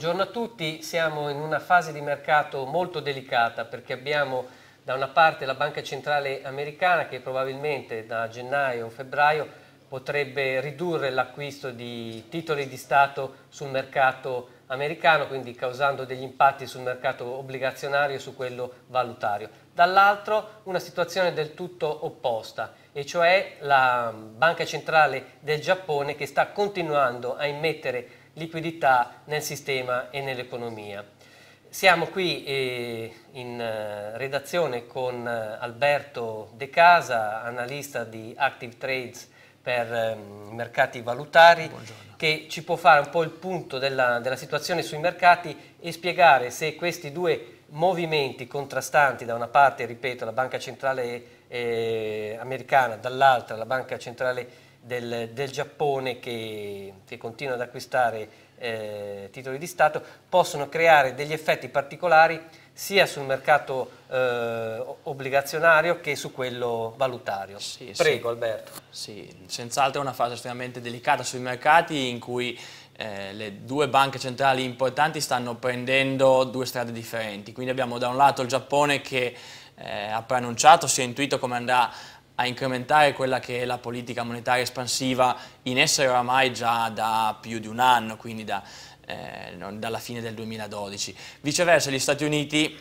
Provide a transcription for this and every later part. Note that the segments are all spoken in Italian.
Buongiorno a tutti, siamo in una fase di mercato molto delicata perché abbiamo da una parte la Banca Centrale Americana che probabilmente da gennaio o febbraio potrebbe ridurre l'acquisto di titoli di Stato sul mercato americano, quindi causando degli impatti sul mercato obbligazionario e su quello valutario. Dall'altro una situazione del tutto opposta, e cioè la Banca Centrale del Giappone che sta continuando a immettere liquidità nel sistema e nell'economia. Siamo qui eh, in eh, redazione con eh, Alberto De Casa, analista di Active Trades per ehm, mercati valutari, Buongiorno. che ci può fare un po' il punto della, della situazione sui mercati e spiegare se questi due movimenti contrastanti, da una parte, ripeto, la Banca Centrale eh, americana, dall'altra la Banca Centrale Europea, del, del Giappone che, che, continua ad acquistare eh, titoli di Stato possono creare degli effetti particolari sia sul mercato eh, obbligazionario che su quello valutario. Sì, Prego sì. Alberto. Sì, senz'altro è una fase estremamente delicata sui mercati in cui eh, le due banche centrali importanti stanno prendendo due strade differenti. Quindi abbiamo da un lato il Giappone che eh, ha preannunciato, si è intuito come andrà a incrementare quella che è la politica monetaria espansiva in essere oramai già da più di un anno, quindi da, eh, dalla fine del 2012. Viceversa gli Stati Uniti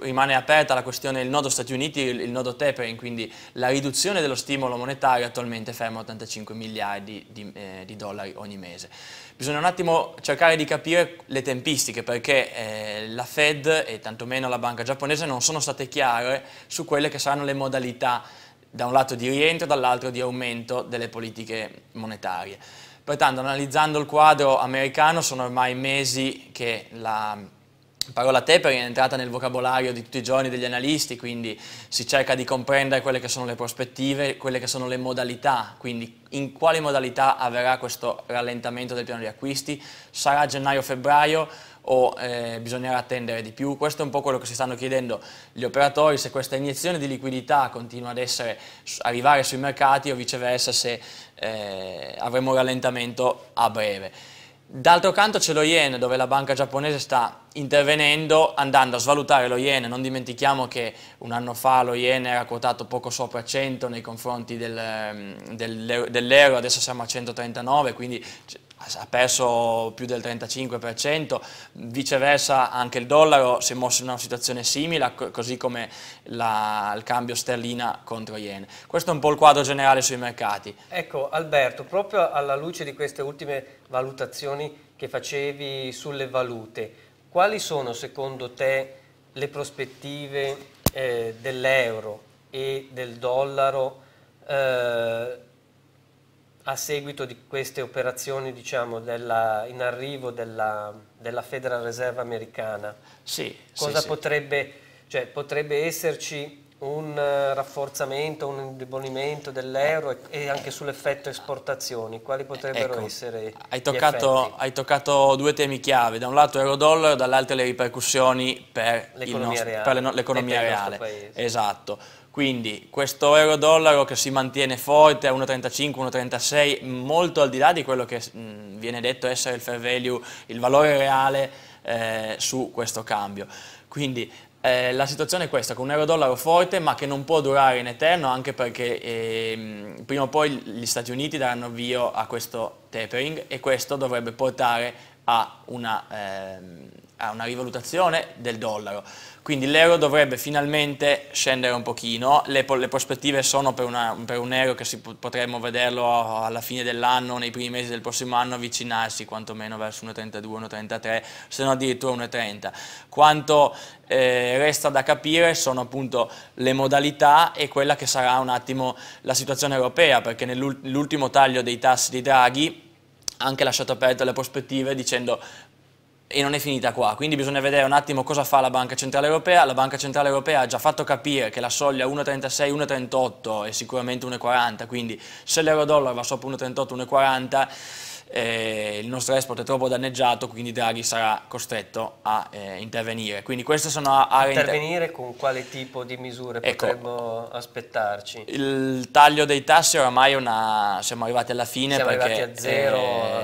rimane aperta la questione del nodo Stati Uniti, il nodo tapering, quindi la riduzione dello stimolo monetario attualmente ferma 85 miliardi di, eh, di, dollari ogni mese. Bisogna un attimo cercare di capire le tempistiche perché eh, la Fed e tantomeno la banca giapponese non sono state chiare su quelle che saranno le modalità da un lato di rientro, dall'altro di aumento delle politiche monetarie. Pertanto analizzando il quadro americano sono ormai mesi che la Parola a te perché è entrata nel vocabolario di tutti i giorni degli analisti, quindi si cerca di comprendere quelle che sono le prospettive, quelle che sono le modalità, quindi in quale modalità avverrà questo rallentamento del piano di acquisti, sarà gennaio-febbraio o eh, bisognerà attendere di più? Questo è un po' quello che si stanno chiedendo gli operatori, se questa iniezione di liquidità continua ad essere, arrivare sui mercati o viceversa se eh, avremo un rallentamento a breve. D'altro canto c'è lo yen dove la banca giapponese sta intervenendo andando a svalutare lo yen, non dimentichiamo che un anno fa lo yen era quotato poco sopra 100 nei confronti del, ehm, del, dell'euro, adesso siamo a 139, quindi ha perso più del 35%, viceversa anche il dollaro si è mosso in una situazione simile, così come la, il cambio sterlina contro yen. Questo è un po' il quadro generale sui mercati. Ecco Alberto, proprio alla luce di queste ultime valutazioni che facevi sulle valute, quali sono secondo te le prospettive eh, dell'euro e del dollaro eh, a seguito di queste operazioni diciamo, della, in arrivo della, della, Federal Reserve americana. Sì, Cosa sì, potrebbe, sì. Cioè, potrebbe esserci un eh, rafforzamento, un indebolimento dell'euro e, anche sull'effetto esportazioni, quali potrebbero ecco, essere hai toccato, hai toccato, due temi chiave, da un lato euro-dollaro, dall'altro le ripercussioni per l'economia reale. Per le reale. Esatto. Quindi questo euro-dollaro che si mantiene forte a 1,35, 1,36, molto al di là di quello che mh, viene detto essere il fair value, il valore reale eh, su questo cambio. Quindi eh, la situazione è questa, con un euro-dollaro forte ma che non può durare in eterno anche perché eh, prima o poi gli Stati Uniti daranno avvio a questo tapering e questo dovrebbe portare a una ehm, a una rivalutazione del dollaro. Quindi l'euro dovrebbe finalmente scendere un pochino, le, le prospettive sono per, una, per, un euro che si, potremmo vederlo alla fine dell'anno, nei primi mesi del prossimo anno, avvicinarsi quantomeno verso 1,32, 1,33, se no addirittura 1,30. Quanto eh, resta da capire sono appunto le modalità e quella che sarà un attimo la situazione europea, perché nell'ultimo taglio dei tassi di Draghi anche lasciato aperte le prospettive dicendo e non è finita qua, quindi bisogna vedere un attimo cosa fa la Banca Centrale Europea, la Banca Centrale Europea ha già fatto capire che la soglia 1,36-1,38 è sicuramente 1,40, quindi se l'euro dollaro va sopra 1,38-1,40 eh, il nostro export è troppo danneggiato, quindi Draghi sarà costretto a eh, intervenire. Quindi queste sono aree... Intervenire con quale tipo di misure ecco, potremmo aspettarci? Il taglio dei tassi ormai una... siamo arrivati alla fine siamo perché... Arrivati a zero.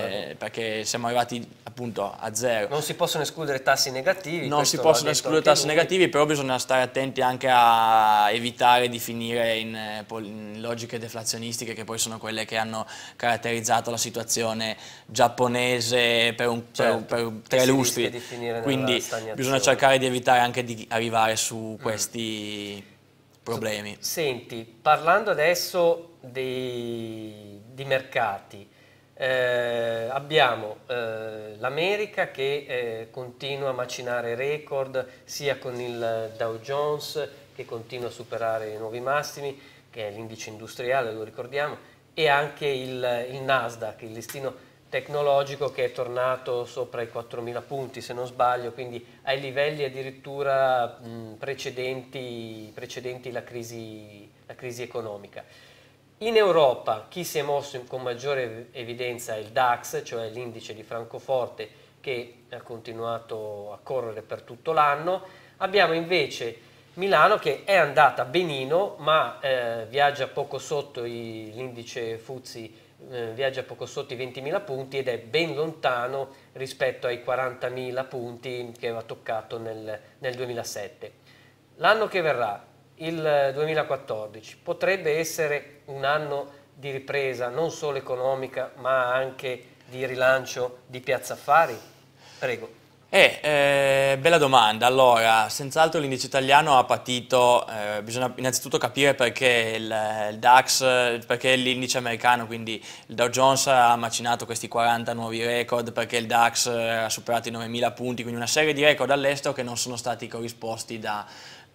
Eh, perché siamo arrivati appunto a zero. Non si possono escludere tassi negativi. Non si possono escludere tassi lui. negativi, però bisogna stare attenti anche a evitare di finire in, eh, in logiche deflazionistiche che poi sono quelle che hanno caratterizzato la situazione giapponese per un, certo, per un, per tre certo. lustri, quindi bisogna cercare di evitare anche di arrivare su mm. questi mm. problemi. Senti, parlando adesso dei, di mercati, eh, abbiamo eh, l'America che eh, continua a macinare record sia con il Dow Jones che continua a superare i nuovi massimi, che è l'indice industriale, lo ricordiamo, e anche il, il Nasdaq, il listino tecnologico che è tornato sopra i 4.000 punti se non sbaglio, quindi ai livelli addirittura mh, precedenti, precedenti la, crisi, la, crisi, economica. In Europa chi si è mosso in, con maggiore evidenza è il DAX, cioè l'indice di Francoforte che ha continuato a correre per tutto l'anno. Abbiamo invece Milano che è andata benino ma eh, viaggia poco sotto l'indice Fuzzi eh, viaggia poco sotto i 20.000 punti ed è ben lontano rispetto ai 40.000 punti che aveva toccato nel, nel 2007. L'anno che verrà, il 2014, potrebbe essere un anno di ripresa non solo economica ma anche di rilancio di Piazza Affari? Prego. Eh, eh, bella domanda. Allora, senz'altro l'indice italiano ha patito, eh, bisogna innanzitutto capire perché il, il DAX, perché l'indice americano, quindi il Dow Jones ha macinato questi 40 nuovi record, perché il DAX ha superato i 9.000 punti, quindi una serie di record all'estero che non sono stati corrisposti da,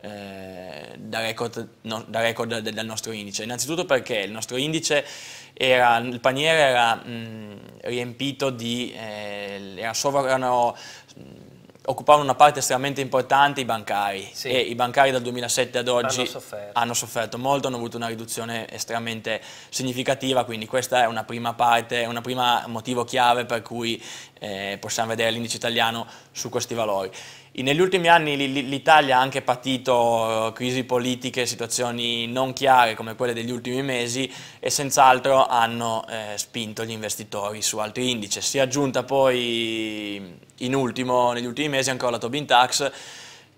eh, da record, no, da record del, nostro indice. Innanzitutto perché il nostro indice era, il paniere era mh, mm, riempito di, eh, era sovra, erano Mm, occupavano una parte estremamente importante i bancari sì. e i bancari dal 2007 ad oggi hanno sofferto. hanno sofferto. molto, hanno avuto una riduzione estremamente significativa, quindi questa è una prima parte, un primo motivo chiave per cui eh, possiamo vedere l'indice italiano su questi valori. E negli ultimi anni l'Italia ha anche patito eh, crisi politiche, situazioni non chiare come quelle degli ultimi mesi e senz'altro hanno eh, spinto gli investitori su altri indici. Si è aggiunta poi in ultimo, negli ultimi mesi ancora la Tobin Tax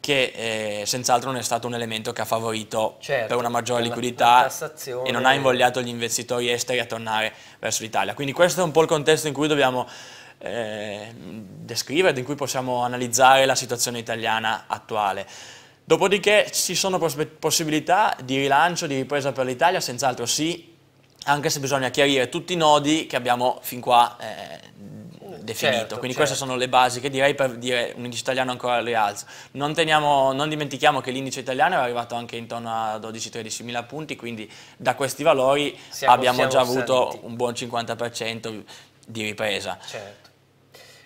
che eh, senz'altro non è stato un elemento che ha favorito certo, per una maggiore liquidità e non ha invogliato gli investitori esteri a tornare verso l'Italia. Quindi questo è un po' il contesto in cui dobbiamo eh, descrivere, in cui possiamo analizzare la situazione italiana attuale. Dopodiché ci sono possibilità di rilancio, di ripresa per l'Italia, senz'altro sì, anche se bisogna chiarire tutti i nodi che abbiamo fin qua eh, definito. Certo, Quindi certo. queste sono le basi che direi per dire un indice italiano ancora alle alze. Non, teniamo, non dimentichiamo che l'indice italiano è arrivato anche intorno a 12-13 mila punti, quindi da questi valori siamo, abbiamo siamo già avuto saliti. un buon 50% di ripresa. Certo.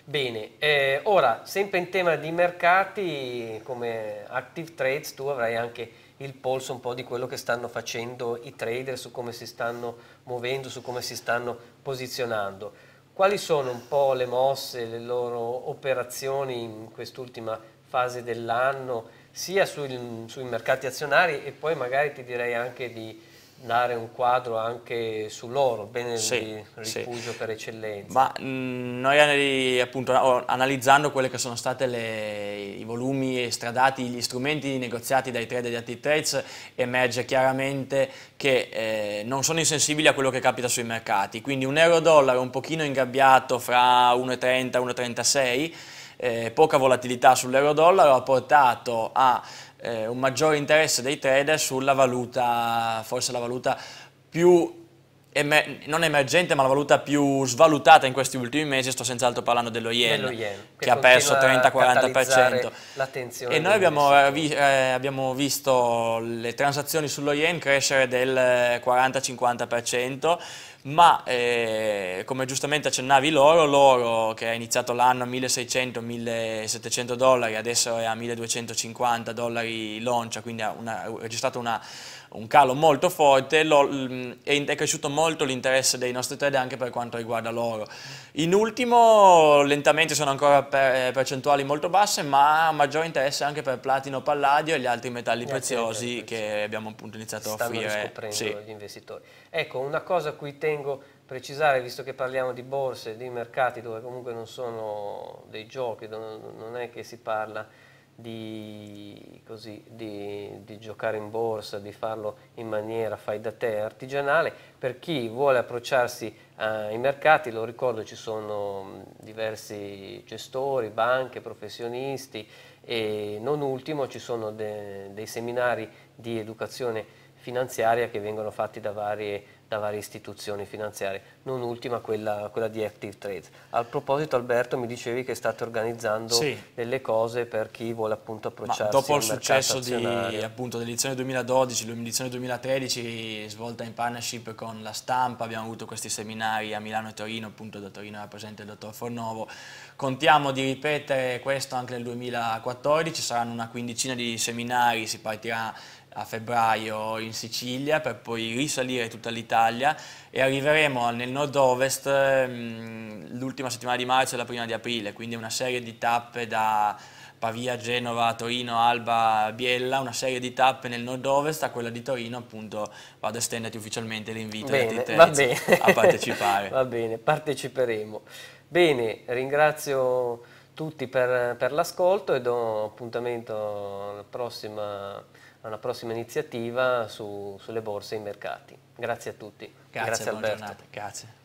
Bene, eh, ora sempre in tema di mercati, come Active Trades tu avrai anche il polso un po' di quello che stanno facendo i trader, su come si stanno muovendo, su come si stanno posizionando. Quali sono un po' le mosse, le loro operazioni in quest'ultima fase dell'anno, sia sul, sui mercati azionari e poi magari ti direi anche di dare un quadro anche su loro, bene sì, di rifugio sì. per eccellenza. Ma mh, mm, noi appunto analizzando quelle che sono state le, i volumi estradati, gli strumenti negoziati dai trader e dagli altri trades, emerge chiaramente che eh, non sono insensibili a quello che capita sui mercati, quindi un euro-dollaro un pochino ingabbiato fra 1,30 e 1,36, eh, poca volatilità sull'euro-dollaro ha portato a eh, un maggiore interesse dei trader sulla valuta, forse la valuta più Emer non emergente ma la valuta più svalutata in questi ultimi mesi, sto senz'altro parlando dello yen, dello yen che, che ha perso 30-40%. E noi abbiamo, vi eh, abbiamo, visto le transazioni sullo yen crescere del 40-50%, ma eh, come giustamente accennavi l'oro, l'oro che è iniziato l'anno a 1600-1700 dollari, adesso è a 1250 dollari l'oncia, quindi ha, una, ha registrato una, un calo molto forte, mm, è cresciuto molto l'interesse dei nostri trade anche per quanto riguarda l'oro. In ultimo, lentamente sono ancora per eh, percentuali molto basse, ma maggiore interesse anche per platino, palladio e gli altri metalli preziosi altri che abbiamo appunto iniziato a offrire. Stanno riscoprendo sì. gli investitori. Ecco, una cosa a cui tengo a precisare, visto che parliamo di borse, di mercati dove comunque non sono dei giochi, non è che si parla di, così, di, di, giocare in borsa, di farlo in maniera fai da te artigianale. Per chi vuole approcciarsi eh, ai mercati, lo ricordo ci sono mm, diversi gestori, banche, professionisti e non ultimo ci sono de, dei seminari di educazione finanziaria che vengono fatti da varie, da varie istituzioni finanziarie, non ultima quella, quella, di Active Trades. A proposito Alberto mi dicevi che state organizzando sì. delle cose per chi vuole appunto approcciarsi Ma dopo il successo dell'edizione 2012, l'edizione 2013 svolta in partnership con la stampa, abbiamo avuto questi seminari a Milano e Torino, appunto da Torino era presente il dottor Fornovo, contiamo di ripetere questo anche nel 2014, saranno una quindicina di seminari, si partirà a febbraio in Sicilia per poi risalire tutta l'Italia e arriveremo nel nord-ovest mm, l'ultima settimana di marzo e la prima di aprile, quindi una serie di tappe da Pavia, Genova, Torino, Alba, Biella, una serie di tappe nel nord-ovest, a quella di Torino appunto vado a estenderti ufficialmente l'invito a partecipare. va bene, parteciperemo. Bene, ringrazio tutti per, per l'ascolto e do appuntamento alla prossima a una prossima iniziativa su, sulle borse e i mercati. Grazie a tutti. Grazie, Grazie Alberto. Giornata. Grazie.